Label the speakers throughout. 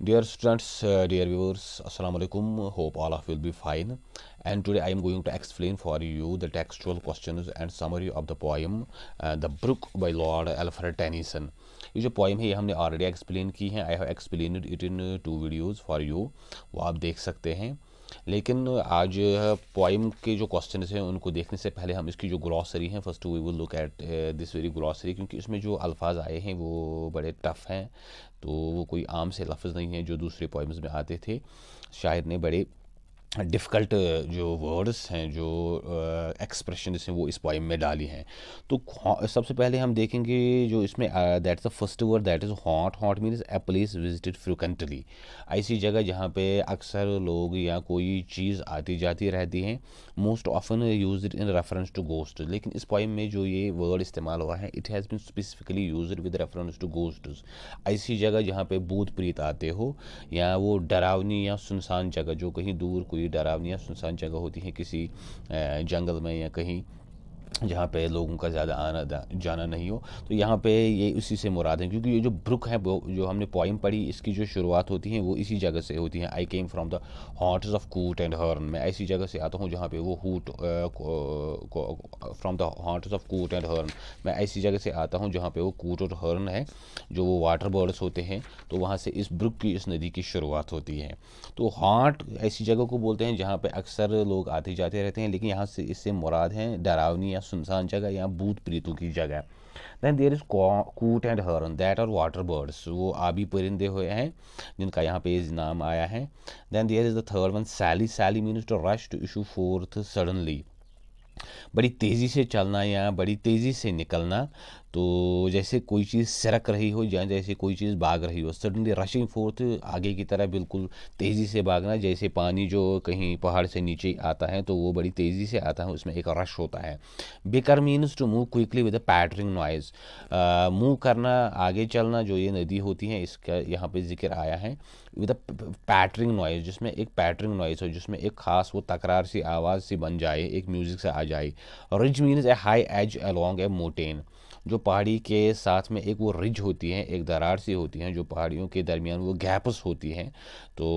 Speaker 1: Dear students, uh, dear viewers, Assalamualaikum. Hope all of will be fine. And today I am going to explain for you the textual questions and summary of the poem uh, The Brook by Lord Alfred Tennyson. ये जो poem है ये हमने already explain की है I have explain it in two videos for you वो आप देख सकते हैं लेकिन आज पोइम के जो क्वेश्चन हैं उनको देखने से पहले हम इसकी जो ग्रॉसरी हैं first we will look at this very glossary क्योंकि इसमें जो अल्फाज आए हैं वो बड़े टफ हैं तो वो कोई आम से लफ्ज़ नहीं है जो दूसरे पोइम्स में आते थे शायर ने बड़े डिफ़िकल्ट uh, जो वर्ड्स हैं जो एक्सप्रेशन uh, हैं वो इस पॉइम में डाली हैं तो सबसे पहले हम देखेंगे जो इसमें is the first word that is haunt haunt means a place visited frequently ऐसी जगह जहाँ पे अक्सर लोग या कोई चीज़ आती जाती रहती है most often used in reference to ghost लेकिन इस पॉइम में जो ये वर्ड इस्तेमाल हुआ है it has been specifically used with reference to ghost ऐसी जगह जहाँ पे भूत प्रीत आते हो या वो डरावनी या सुनसान जगह जो कहीं दूर कोई कोई डरावनियाँ सुनसान जगह होती हैं किसी जंगल में या कहीं जहाँ पे लोगों का ज़्यादा आना जाना नहीं हो तो यहाँ पे ये उसी से मुराद है क्योंकि ये जो ब्रुक है वो जो हमने पॉइम पढ़ी इसकी जो शुरुआत होती है वो इसी जगह से होती है I came from the haunts of coot and hern मैं ऐसी जगह से आता हूँ जहाँ पे वो hoot from the haunts of coot and hern मैं ऐसी जगह से आता हूँ जहाँ पे वो कूट और हॉर्न है जो वो वाटर बर्ड्स होते हैं तो वहाँ से इस ब्रुक की इस नदी की शुरुआत होती है तो हॉट ऐसी जगह को बोलते हैं जहाँ पर अक्सर लोग आते जाते रहते हैं लेकिन यहाँ से इससे मुराद हैं डरावनी या सुनसान जगह या भूत प्रीतों की जगह then there is coot and hern that are water birds वो आबी परिंदे हुए हैं जिनका यहाँ पे नाम आया है then there is the third one sally sally mean to rush to issue forth suddenly बड़ी तेज़ी से चलना या बड़ी तेज़ी से निकलना तो जैसे कोई चीज़ सरक रही हो या जैसे कोई चीज़ भाग रही हो सडनली रशिंग फोर्थ आगे की तरह बिल्कुल तेज़ी से भागना जैसे पानी जो कहीं पहाड़ से नीचे आता है तो वो बड़ी तेज़ी से आता है उसमें एक रश होता है bicker means to move quickly with a pattering noise move करना आगे चलना जो ये नदी होती है इसका यहाँ पर जिक्र आया है विद अ पैटरिंग नॉइज़ जिसमें एक पैटरिंग नॉइज़ हो जिसमें एक ख़ास वो तकरार सी आवाज़ सी बन जाए एक म्यूज़िक से आ जाए ridge means a high edge along a mountain जो पहाड़ी के साथ में एक वो रिज होती हैं एक दरार सी होती हैं जो पहाड़ियों के दरमियान वो गैप्स होती हैं तो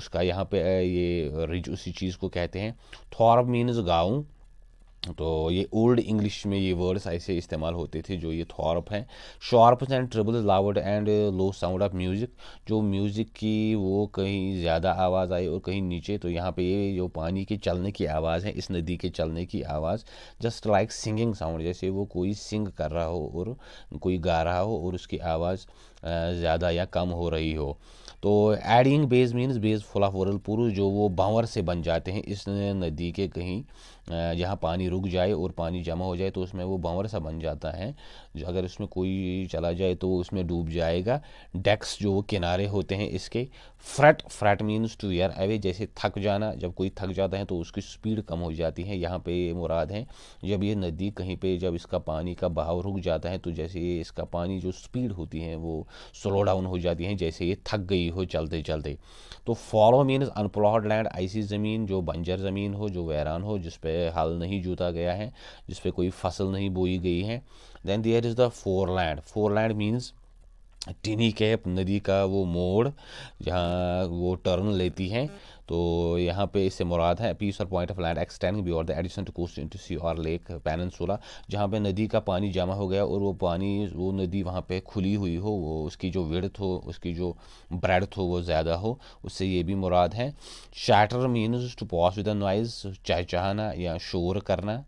Speaker 1: उसका यहाँ पे ये रिज उसी चीज़ को कहते हैं थॉर मीन्स गाँव तो ये ओल्ड इंग्लिश में ये वर्ड्स ऐसे इस्तेमाल होते थे जो ये थॉर्प हैं sharps and treble loud and low sound of music जो म्यूज़िक की वो कहीं ज़्यादा आवाज़ आई और कहीं नीचे तो यहाँ पे ये जो पानी के चलने की आवाज़ है इस नदी के चलने की आवाज़ जस्ट लाइक सिंगिंग साउंड जैसे वो कोई सिंग कर रहा हो और कोई गा रहा हो और उसकी आवाज़ ज़्यादा या कम हो रही हो तो eddying bays means bays full of whirl पुरुष जो वो बावर से बन जाते हैं इस नदी के कहीं जहाँ पानी रुक जाए और पानी जमा हो जाए तो उसमें वो बावर सा बन जाता है अगर उसमें कोई चला जाए तो उसमें डूब जाएगा डेक्स जो वो किनारे होते हैं इसके fret fret means to wear away जैसे थक जाना जब कोई थक जाता है तो उसकी स्पीड कम हो जाती है यहाँ पे मुराद है जब ये नदी कहीं पे जब इसका पानी का बहाव रुक जाता है तो जैसे ये इसका पानी जो स्पीड होती है वो स्लो डाउन हो जाती है जैसे ये थक गई हो चलते चलते तो फॉलो मीन्स अनप्लॉड लैंड ऐसी ज़मीन जो बंजर ज़मीन हो जो वैरान हो जिस पर हल नहीं जूता रखा गया है जिस पर कोई फसल नहीं बोई गई है then there is the foreland foreland means tiny cape नदी का वो मोड़ जहाँ वो टर्न लेती है तो यहाँ पे इससे मुराद है पीस और पॉइंट ऑफ लैंड बी और the addition to coast into sea और लेक पैनसोला जहाँ पे नदी का पानी जमा हो गया और वो पानी वो नदी वहाँ पे खुली हुई हो वो उसकी जो विड़थ हो उसकी जो ब्रेड हो वो ज़्यादा हो उससे ये भी मुराद है chatter means to pass with noise चहचहाना या शोर करना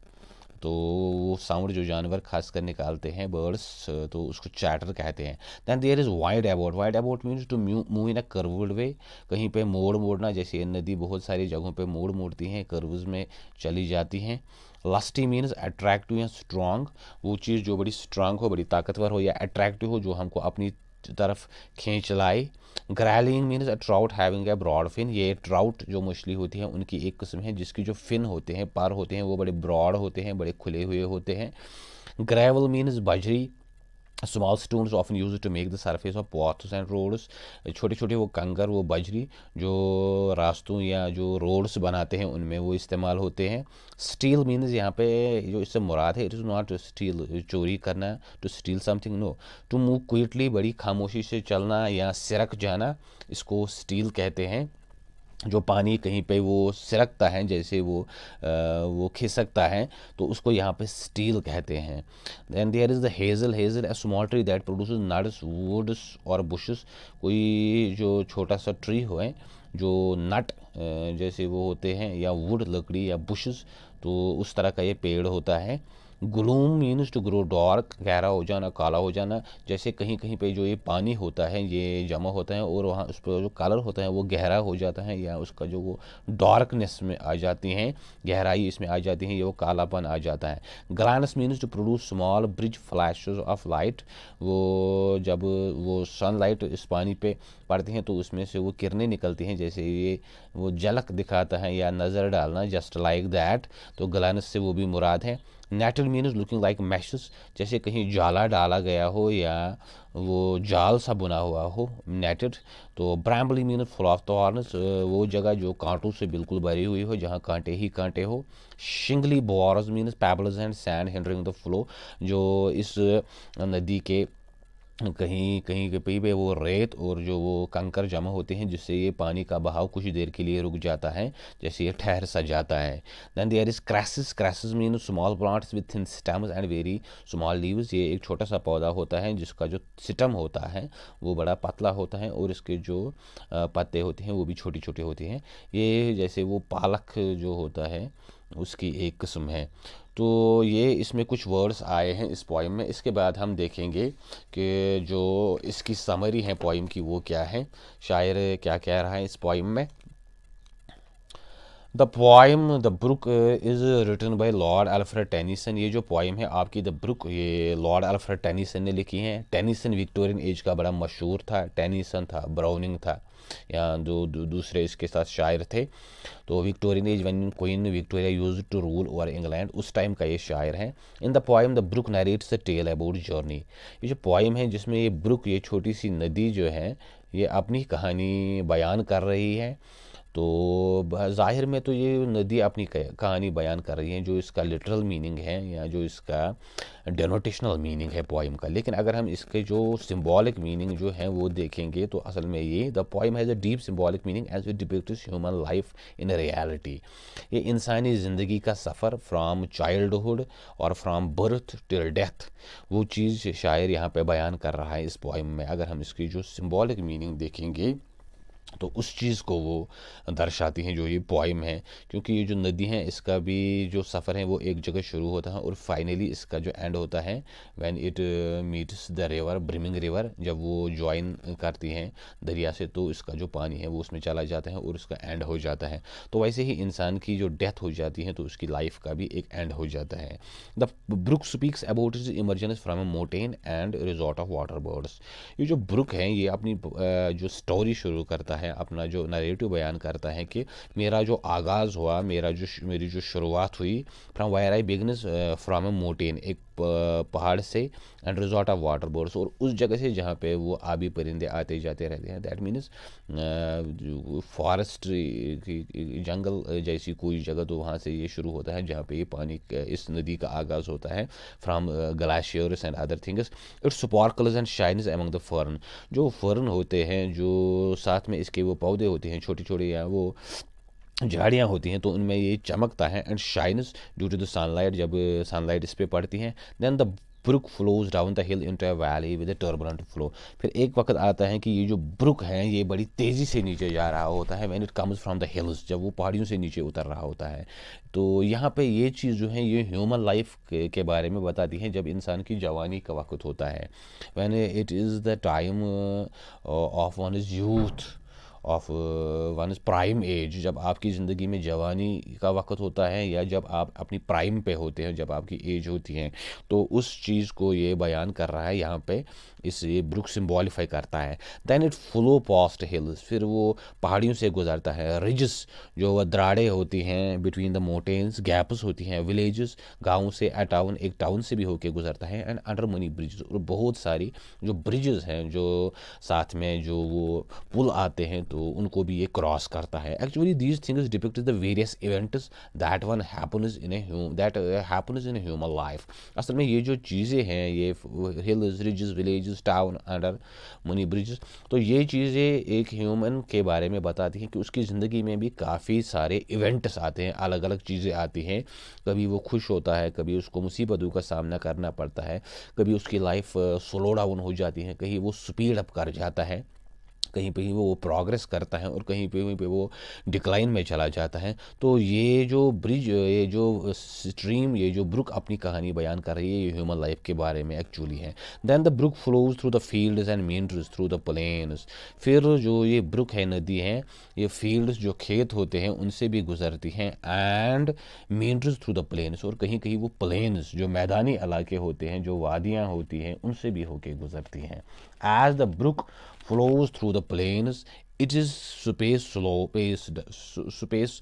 Speaker 1: तो वो साउंड जो जानवर खासकर निकालते हैं बर्ड्स तो उसको चैटर कहते हैं then there is wind about wind about means to move in a curved way कहीं पे मोड़ मोड़ना जैसे नदी बहुत सारी जगहों पे मोड़ मोड़ती हैं कर्वज में चली जाती हैं लस्टी मीन्स अट्रैक्टिव या स्ट्रांग वो चीज़ जो बड़ी स्ट्रांग हो बड़ी ताकतवर हो या अट्रैक्टिव हो जो हमको अपनी तरफ खींच लाए grayling means a trout having a broad fin ये ट्राउट जो मछली होती है उनकी एक किस्म है जिसकी जो फिन होते हैं पर होते हैं वो बड़े ब्रॉड होते हैं बड़े खुले हुए होते हैं ग्रेवल मीन्स बजरी small stone often use to make the surface of paths and roads छोटे छोटे वो कंगर वो बजरी जो रास्तों या जो रोड्स बनाते हैं उनमें वो इस्तेमाल होते हैं स्टील मीन्स यहाँ पे जो इससे मुराद है इट इज़ नॉट स्टील चोरी करना to steal something no to move quickly बड़ी खामोशी से चलना या सिरक जाना इसको स्टील कहते हैं जो पानी कहीं पे वो सिरकता है जैसे वो आ, वो खिसकता है तो उसको यहाँ पे स्टील कहते हैं then there is the hazel hazel a small tree that produce nuts woods और बुशेस कोई जो छोटा सा ट्री हो जो नट जैसे वो होते हैं या वुड लकड़ी या बुशेस तो उस तरह का ये पेड़ होता है gloom means to grow dark गहरा हो जाना काला हो जाना जैसे कहीं कहीं पे जो ये पानी होता है ये जमा होता है और वहाँ उस पर जो कलर होता है वो गहरा हो जाता है या उसका जो वो डार्कनेस में आ जाती हैं गहराई इसमें आ जाती है ये वो कालापन आ जाता है glance means to produce small bridge flashes of light वो जब वो सनलाइट इस पानी पे पड़ती हैं तो उसमें से वो किरणें निकलती हैं जैसे ये वो झलक दिखाता है या नज़र डालना जस्ट लाइक दैट तो ग्लानस से वो भी मुराद है nettle mean looking like meshes जैसे कहीं जाला डाला गया हो या वो जाल सा बुना हुआ हो नेटेड तो brambly mean full of thorns वो जगह जो कांटों से बिल्कुल भरी हुई हो जहाँ कांटे ही कांटे हो shingly bars mean pebbles and sand hindering the flow जो इस नदी के कहीं कहीं कहीं पे वो रेत और जो वो कंकर जमा होते हैं जिससे ये पानी का बहाव कुछ देर के लिए रुक जाता है जैसे ये ठहर सा जाता है then there is cresses cresses mean small plants with thin stems and very small leaves ये एक छोटा सा पौधा होता है जिसका जो सिटम होता है वो बड़ा पतला होता है और इसके जो पत्ते होते हैं वो भी छोटे छोटे होते हैं ये जैसे वो पालक जो होता है उसकी एक किस्म है तो ये इसमें कुछ वर्ड्स आए हैं इस पोइम में इसके बाद हम देखेंगे कि जो इसकी समरी है पोइम की वो क्या है शायर क्या कह रहा है इस पोइम में the poem the brook is written by Lord Alfred Tennyson ये जो पोइम है आपकी द ब्रुक ये लॉर्ड अल्फ्रेड टेनिसन ने लिखी है टेनिसन विक्टोरियन एज का बड़ा मशहूर था टेनिसन था ब्राउनिंग था या जो दूसरे इसके साथ शायर थे तो Victorian age one Queen Victoria use to rule over England उस टाइम का ये शायर है in the poem the brook narrates a tale about journey ये जो पोइम है जिसमें ये ब्रुक ये छोटी सी नदी जो है ये अपनी कहानी बयान कर रही है तो ज़ाहिर में तो ये नदी अपनी कहानी बयान कर रही है जो इसका लिटरल मीनिंग है या जो इसका डेनोटेशनल मीनिंग है पोइम का लेकिन अगर हम इसके जो सिम्बॉलिक मीनिंग जो है वो देखेंगे तो असल में ये the poem has a deep symbolic meaning as it depicts human life in reality ये इंसानी ज़िंदगी का सफ़र फ्राम चाइल्डहुड और फ्राम बर्थ टिल डेथ वो चीज़ शायर यहाँ पर बयान कर रहा है इस पोइम में अगर हम इसकी जो सिम्बॉलिक मीनिंग देखेंगे तो उस चीज़ को वो दर्शाती हैं जो ये पोइम है क्योंकि ये जो नदी है इसका भी जो सफ़र है वो एक जगह शुरू होता है और फाइनली इसका जो एंड होता है when it meets the river brimming river जब वो ज्वाइन करती हैं दरिया से तो इसका जो पानी है वो उसमें चला जाता है और इसका एंड हो जाता है तो वैसे ही इंसान की जो डेथ हो जाती है तो उसकी लाइफ का भी एक एंड हो जाता है the brook speaks about is emergence from a mountain and resort of water birds ये जो ब्रुक है ये अपनी uh, जो स्टोरी शुरू करता करता है अपना जो नरेटिव बयान करता है कि मेरा जो आगाज़ हुआ मेरा जो मेरी जो शुरुआत हुई from where I begins from a mountain एक पहाड़ से and resort of water birds और उस जगह से जहाँ पे वो आबी परिंदे आते जाते रहते हैं दैट मीन्स फॉरेस्ट की जंगल जैसी कोई जगह तो वहाँ से ये शुरू होता है जहाँ पे ये पानी इस नदी का आगाज़ होता है from glaciers and other things it's sparkles and shines among the fern जो फर्न होते हैं जो साथ में इसके वो पौधे होते हैं छोटे छोटे या वो झाड़ियाँ होती हैं तो उनमें ये चमकता है and shines due to the sunlight जब सनलाइट इस पर पड़ती है then the brook flows down the hill in valley with turbulent flow फिर एक वक्त आता है कि ये जो ब्रुक है ये बड़ी तेज़ी से नीचे जा रहा होता है when it comes from the hills जब वो पहाड़ियों से नीचे उतर रहा होता है तो यहाँ पे ये चीज़ जो है ये ह्यूमन लाइफ के बारे में बताती है जब इंसान की जवानी का वक्त होता है when it is the time of one is youth of one is prime age जब आपकी ज़िंदगी में जवानी का वक्त होता है या जब आप अपनी प्राइम पे होते हैं जब आपकी एज होती है तो उस चीज़ को ये बयान कर रहा है यहाँ पे इस ये ब्रुक सिम्बॉलीफाई करता है then it flow past hills फिर वो पहाड़ियों से गुजरता है रिजस जो वह द्राड़े होती हैं बिटवीन द मोटेन्स गैप्स होती हैं विलेजेस गाँव से अ टाउन एक टाउन से भी होके गुजरता है एंड अंडर मनी ब्रिज और बहुत सारी जो ब्रिजेस हैं जो साथ में जो वो पुल आते हैं तो तो उनको भी ये क्रॉस करता है actually these things depict the various events that one happens in that happens in human life असल में ये जो चीज़ें हैं ये hills ridges villages town under many bridges तो ये चीज़ें एक ह्यूमन के बारे में बताती हैं कि उसकी ज़िंदगी में भी काफ़ी सारे इवेंट्स आते हैं अलग अलग चीज़ें आती हैं कभी वो खुश होता है कभी उसको मुसीबतों का सामना करना पड़ता है कभी उसकी लाइफ स्लो डाउन हो जाती है कहीं वो स्पीड अप कर जाता है कहीं पर वो प्रोग्रेस करता है और कहीं कहीं पे वो डिक्लाइन में चला जाता है तो ये जो ब्रिज ये जो स्ट्रीम ये जो ब्रुक अपनी कहानी बयान कर रही है ये ह्यूमन लाइफ के बारे में एक्चुअली है then the brook flows through the field and meanders through the plains फिर जो ये ब्रुक है नदी है ये फील्ड्स जो खेत होते हैं उनसे भी गुजरती हैं and meanders through the plains और कहीं कहीं वो प्लेन्स जो मैदानी इलाके होते हैं जो वादियाँ होती हैं उनसे भी होके गुजरती हैं as the brook flows through the plains. It is space slow pace space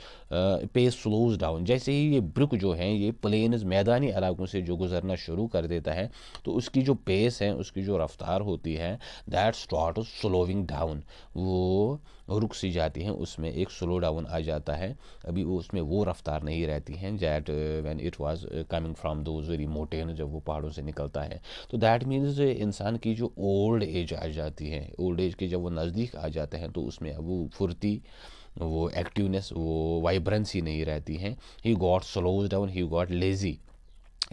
Speaker 1: pace slows down जैसे ही ये ब्रिक जो हैं ये प्लेन्स मैदानी इलाकों से जो गुजरना शुरू कर देता है तो उसकी जो पेस है उसकी जो रफ्तार होती है दैट स्टार्ट स्लोविंग डाउन वो रुक सी जाती हैं उसमें एक स्लो डाउन आ जाता है अभी वो उसमें वो रफ्तार नहीं रहती हैं that when it was coming from those very mountain जब वो पहाड़ों से निकलता है तो दैट मीन्स इंसान की जो ओल्ड एज आ जाती है ओल्ड एज के जब वो नज़दीक आ जाते हैं तो उसमें अब वो फुर्ती वो एक्टिवनेस वो वाइब्रेंसी नहीं रहती हैं he got slows down he got lazy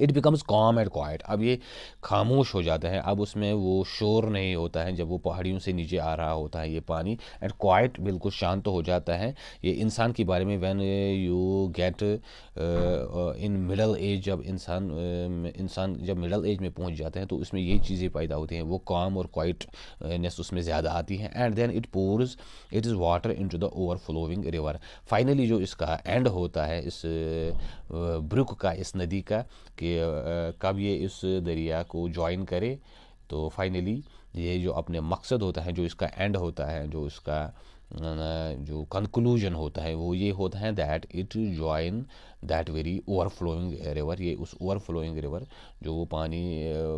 Speaker 1: it becomes calm and quiet अब ये खामोश हो जाता है अब उसमें वो शोर नहीं होता है जब वो पहाड़ियों से नीचे आ रहा होता है ये पानी एंड क्वाइट बिल्कुल शांत हो जाता है ये इंसान के बारे में when you get in middle age जब इंसान uh, इंसान जब मिडल एज में पहुंच जाते हैं तो उसमें ये चीज़ें पैदा होती हैं वो काम और क्वाइटनेस उसमें ज़्यादा आती है and then it pours it is water into the over river finally जो इसका एंड होता है इस uh, ब्रुक का इस नदी का कि कब ये इस दरिया को ज्वाइन करे तो फाइनली ये जो अपने मकसद होता है जो इसका एंड होता है जो इसका जो कंक्लूजन होता है वो ये होता है that it join that very overflowing river ये उस ओवरफ्लोइंग रिवर जो वो पानी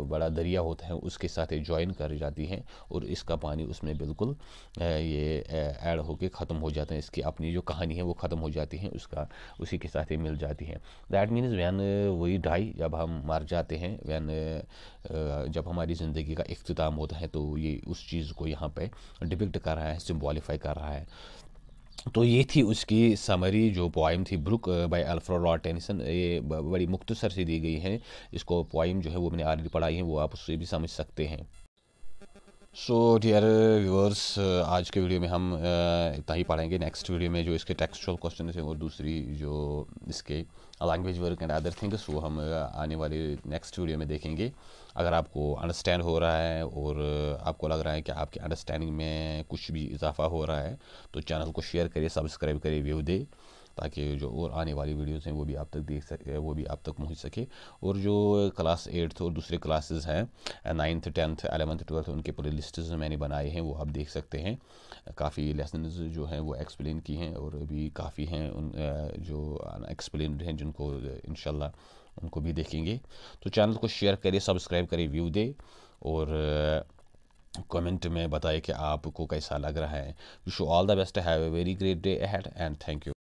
Speaker 1: बड़ा दरिया होता है उसके साथ जॉइन कर जाती है और इसका पानी उसमें बिल्कुल ये ऐड होके ख़त्म हो जाता है इसकी अपनी जो कहानी है वो ख़त्म हो जाती है उसका उसी के साथ ही मिल जाती है दैट मीन्स वैन वही डाई जब हम मर जाते हैं वैन जब हमारी ज़िंदगी का अख्ताम होता है तो ये उस चीज़ को यहाँ पर डिपिक्ट कर रहा है सिम्बॉलीफाई कर रहा है रहा है तो ये थी उसकी समरी जो पोइम थी ब्रुक बाय अल्फ्रो लॉ टेनिसन ये बड़ी मुख्तसर से दी गई है इसको पोइम जो है वो मैंने आर पढ़ाई है वो आप उससे भी समझ सकते हैं सो डियर व्यूअर्स आज के वीडियो में हम uh, इतना ही पढ़ेंगे नेक्स्ट वीडियो में जो इसके टेक्सचुअल क्वेश्चन हैं और दूसरी जो इसके language work and other things वो हम uh, आने वाले नेक्स्ट वीडियो में देखेंगे अगर आपको अंडरस्टैंड हो रहा है और uh, आपको लग रहा है कि आपकी अंडरस्टैंडिंग में कुछ भी इजाफा हो रहा है तो चैनल को शेयर करिए सब्सक्राइब करिए व्यू दे ताकि जो और आने वाली वीडियोज़ हैं वो भी आप तक देख सके वो भी आप तक पहुँच सके और जो क्लास एट्थ और दूसरे क्लासेस हैं नाइन्थ टेंथ अलेवंथ ट्वेल्थ उनके पूरे लिस्ट मैंने बनाए हैं वो आप देख सकते हैं काफ़ी लेसन जो हैं वो एक्सप्लेन की हैं और भी काफ़ी हैं उन जो एक्सप्लेन हैं जिनको इन उनको भी देखेंगे तो चैनल को शेयर करें सब्सक्राइब करें व्यू दे और कमेंट में बताएं कि आपको कैसा लग रहा है wish you all the best have a very great day ahead and thank you